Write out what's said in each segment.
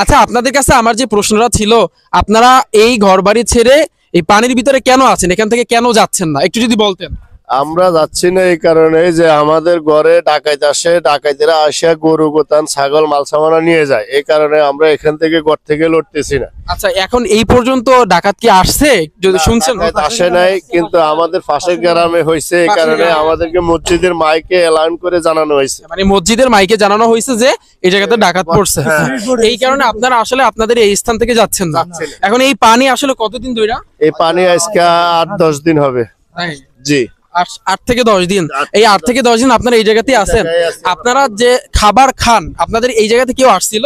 আচ্ছা আপনাদের কাছে আমার যে প্রশ্নটা ছিল আপনারা এই ঘর বাড়ি ছেড়ে এই পানির ভিতরে কেন আছেন এখান থেকে কেন যাচ্ছেন না একটু যদি বলতেন আমরা যাচ্ছি না এই কারণে যে আমাদের ঘরে ডাকাইতে আসে ডাকাইতেরা আসে গরু গোতান ছাগল মালসামানা নিয়ে যায় এই কারণে আমরা এখান থেকে ঘর থেকে লড়তেছি না আচ্ছা এখন এই পর্যন্ত ডাকাত কি আসছে যদি শুনছেন আসে নাই কিন্তু আমাদের ফাঁসের গ্রামে হয়েছে এই কারণে আমাদেরকে মসজিদের মাইকে এলান করে জানানো হয়েছে মানে মসজিদের মাইকে জানানো হয়েছে যে এই জায়গাতে ডাকাত পড়ছে হ্যাঁ। এই কারণে আপনারা আসলে আপনাদের এই স্থান থেকে যাচ্ছেন না এখন এই পানি আসলে কতদিন ধরে এই পানি আজকে আট দশ দিন হবে জি আট থেকে দশ দিন এই আট থেকে দশ দিন আপনারা এই জায়গাতে আছেন আপনারা যে খাবার খান আপনাদের এই জায়গাতে কেউ আসছিল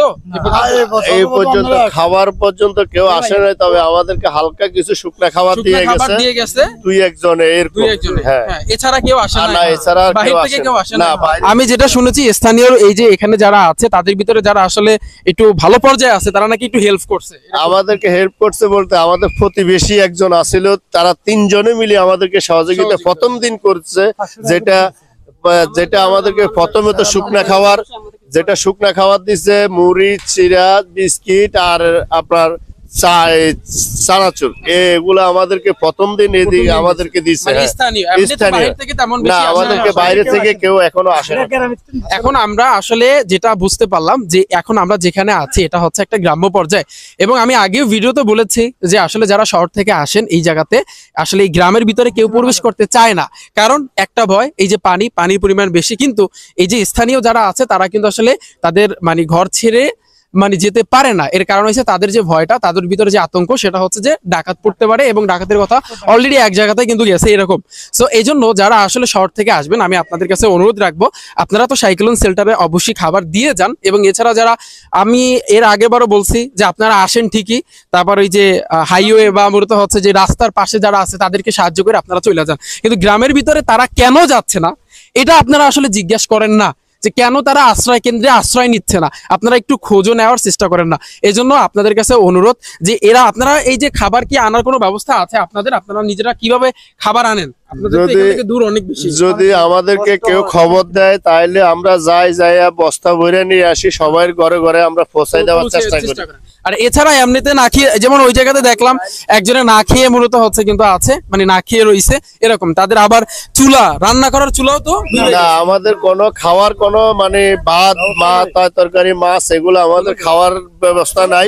এই পর্যন্ত খাবার পর্যন্ত কেউ আসে নাই তবে আমাদেরকে হালকা কিছু শুকনা খাবার দিয়ে গেছে দিয়ে গেছে দুই একজন এরকম হ্যাঁ।, হ্যাঁ এছাড়া কেউ আসে না এছাড়া কেউ আসে না আমি যেটা শুনেছি স্থানীয় এই যে এখানে যারা আছে তাদের ভিতরে যারা আসলে একটু ভালো পর্যায়ে আছে তারা নাকি একটু হেল্প করছে আমাদেরকে হেল্প করছে বলতে আমাদের প্রতিবেশী একজন আসিল তারা তিনজনে মিলে আমাদেরকে সহযোগিতা প্রথম দিন করছে যেটা যেটা আমাদেরকে প্রথমে তো শুকনা খাওয়ার যেটা শুকনা খাওয়ার দিচ্ছে মুড়ি চিরা বিস্কিট আর আপনার চানাচুর এগুলো আমাদেরকে প্রথম দিন এদিকে আমাদেরকে দিচ্ছে আমাদেরকে হ্যাঁ। বাইরে থেকে কেউ এখনো আসে এখন আমরা আসলে যেটা বুঝতে পারলাম যে এখন আমরা যেখানে আছি এটা হচ্ছে একটা গ্রাম্য পর্যায়ে এবং আমি আগেও ভিডিওতে বলেছি যে আসলে যারা শহর থেকে আসেন এই জায়গাতে আসলে এই গ্রামের ভিতরে কেউ প্রবেশ করতে চায় না কারণ একটা ভয় এই যে পানি পানির পরিমাণ বেশি কিন্তু এই যে স্থানীয় যারা আছে তারা কিন্তু আসলে তাদের মানে ঘর ছেড়ে মানে যেতে পারে না এর কারণ হচ্ছে তাদের যে ভয়টা তাদের ভিতরে যে আতঙ্ক সেটা হচ্ছে যে ডাকাত পড়তে পারে এবং ডাকাতের কথা অলরেডি এক জায়গাতে কিন্তু গেছে এরকম সো এই জন্য যারা আসলে শহর থেকে আসবেন আমি আপনাদের কাছে অনুরোধ রাখবো আপনারা তো সাইক্লোন সেল্টারে অবশ্যই খাবার দিয়ে যান এবং এছাড়া যারা আমি এর আগেবারও বলছি যে আপনারা আসেন ঠিকই তারপর ওই যে হাইওয়ে বা মূলত হচ্ছে যে রাস্তার পাশে যারা আছে তাদেরকে সাহায্য করে আপনারা চলে যান কিন্তু গ্রামের ভিতরে তারা কেন যাচ্ছে না এটা আপনারা আসলে জিজ্ঞাসা করেন না যে কেন তারা আশ্রয় কেন্দ্রে আশ্রয় নিচ্ছে না আপনারা একটু খোঁজও নেওয়ার চেষ্টা করেন না এই জন্য আপনাদের কাছে অনুরোধ যে এরা আপনারা এই যে খাবার কি আনার কোনো ব্যবস্থা আছে আপনাদের আপনারা নিজেরা কিভাবে খাবার আনেন যদি আমাদেরকে কেউ খবর দেয় তাহলে আমরা যাই যাই বস্তা ভরে নিয়ে আসি সবাই ঘরে ঘরে আমরা ফসাই দেওয়ার চেষ্টা করি আর এছাড়া এমনিতে না খেয়ে যেমন ওই জায়গাতে দেখলাম একজনে না খেয়ে মূলত হচ্ছে কিন্তু আছে মানে না খেয়ে রয়েছে এরকম তাদের আবার চুলা রান্না করার চুলাও তো না আমাদের কোনো খাওয়ার কোনো মানে ভাত মা তরকারি মাছ এগুলো আমাদের খাওয়ার ব্যবস্থা নাই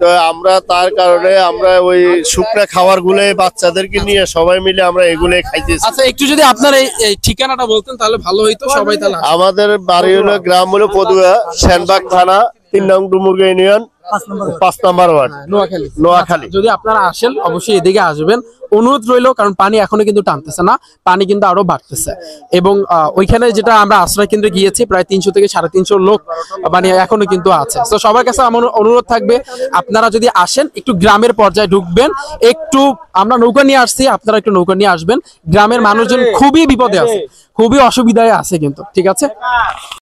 তো আমরা তার কারণে আমরা ওই শুকনা খাবার গুলো বাচ্চাদেরকে নিয়ে সবাই মিলে আমরা এগুলো খাইতেছি আচ্ছা একটু যদি আপনার এই ঠিকানাটা বলতেন তাহলে ভালো হইতো সবাই তাহলে আমাদের বাড়ি হলো গ্রাম হলো পদুয়া সেনবাগ থানা তিন হ্যাঁ। নং ডুমুরগা ইউনিয়ন পাঁচ নম্বর ওয়ার্ড হ্যাঁ, নোয়াখালী নোয়াখালী যদি আপনারা আসেন অবশ্যই এদিকে আসবেন অনুরোধ রইল কারণ পানি এখনো কিন্তু টানতেছে না পানি কিন্তু আরো বাড়তেছে এবং ওইখানে যেটা আমরা আশ্রয় কেন্দ্রে গিয়েছি প্রায় তিনশো থেকে সাড়ে তিনশো লোক মানে এখনো কিন্তু আছে তো সবার কাছে আমার অনুরোধ থাকবে আপনারা যদি আসেন একটু গ্রামের পর্যায়ে ঢুকবেন একটু আমরা নৌকা নিয়ে আসছি আপনারা একটু নৌকা নিয়ে আসবেন গ্রামের মানুষজন হ্যাঁ, খুবই বিপদে আছে খুবই অসুবিধায় আছে কিন্তু ঠিক আছে